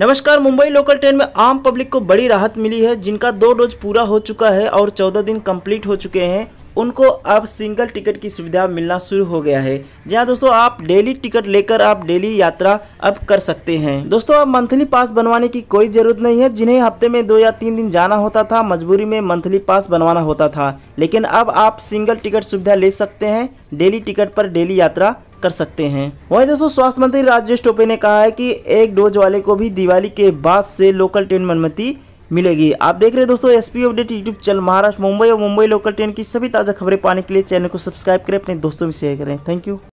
नमस्कार Mumbai local train में आम पब्लिक को बड़ी राहत मिली है जिनका दो डोज पूरा हो चुका है और चौदह दिन कंप्लीट हो चुके हैं उनको अब सिंगल टिकट की सुविधा मिलना शुरू हो गया है जी हाँ दोस्तों आप डेली टिकट लेकर आप डेली यात्रा अब कर सकते हैं दोस्तों अब मंथली पास बनवाने की कोई ज़रूरत नहीं है जिन्हें हफ्ते में दो या तीन दिन जाना होता था मजबूरी में मंथली पास बनवाना होता था लेकिन अब आप सिंगल टिकट सुविधा ले सकते हैं डेली टिकट पर डेली यात्रा कर सकते हैं वहीं दोस्तों स्वास्थ्य मंत्री राजेश टोपे ने कहा है कि एक डोज वाले को भी दिवाली के बाद से लोकल ट्रेन में अनुमति मिलेगी आप देख रहे हैं दोस्तों SP update YouTube channel Maharashtra Mumbai और मुंबई लोकल ट्रेन की सभी ताज़ा खबरें पाने के लिए चैनल को सब्सक्राइब करें अपने दोस्तों में शेयर करें थैंक यू